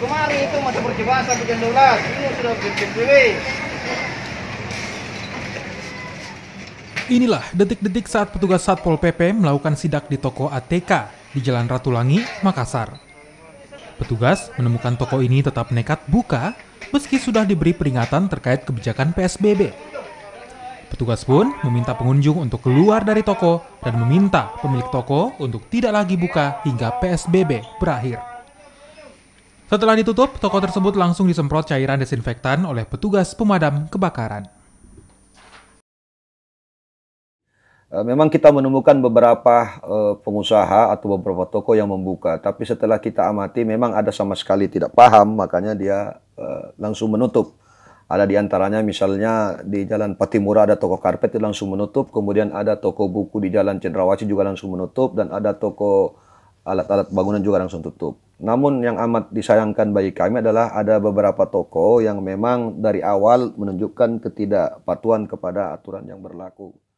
Kemarin itu masih berjebak sampai jam Ini sudah berjebak. Inilah detik-detik saat petugas Satpol PP melakukan sidak di toko ATK di Jalan Ratu Langi, Makassar. Petugas menemukan toko ini tetap nekat buka meski sudah diberi peringatan terkait kebijakan PSBB. Petugas pun meminta pengunjung untuk keluar dari toko dan meminta pemilik toko untuk tidak lagi buka hingga PSBB berakhir. Setelah ditutup, toko tersebut langsung disemprot cairan desinfektan oleh petugas pemadam kebakaran. Eh, memang kita menemukan beberapa eh, pengusaha atau beberapa toko yang membuka, tapi setelah kita amati memang ada sama sekali tidak paham, makanya dia eh, langsung menutup. Ada di antaranya misalnya di Jalan Patimura ada toko karpet yang langsung menutup, kemudian ada toko buku di Jalan Cendrawasih juga langsung menutup, dan ada toko alat-alat bangunan juga langsung tutup. Namun yang amat disayangkan bagi kami adalah ada beberapa toko yang memang dari awal menunjukkan ketidakpatuhan kepada aturan yang berlaku.